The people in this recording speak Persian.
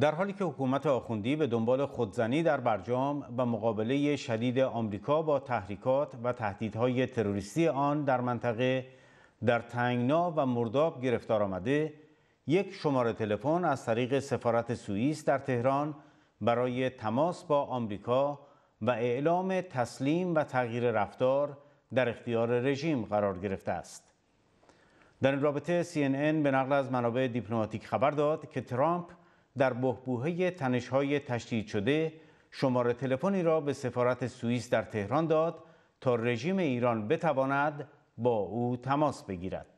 در حالی که حکومت آخوندی به دنبال خودزنی در برجام و مقابله شدید آمریکا با تحریکات و تهدیدهای تروریستی آن در منطقه در تنگنا و مرداب گرفتار آمده یک شماره تلفن از طریق سفارت سوئیس در تهران برای تماس با آمریکا و اعلام تسلیم و تغییر رفتار در اختیار رژیم قرار گرفته است. در این رابطه CNN به نقل از منابع دیپلماتیک خبر داد که ترامپ در بهبوهه تنشهای تشدید شده شماره تلفنی را به سفارت سوئیس در تهران داد تا رژیم ایران بتواند با او تماس بگیرد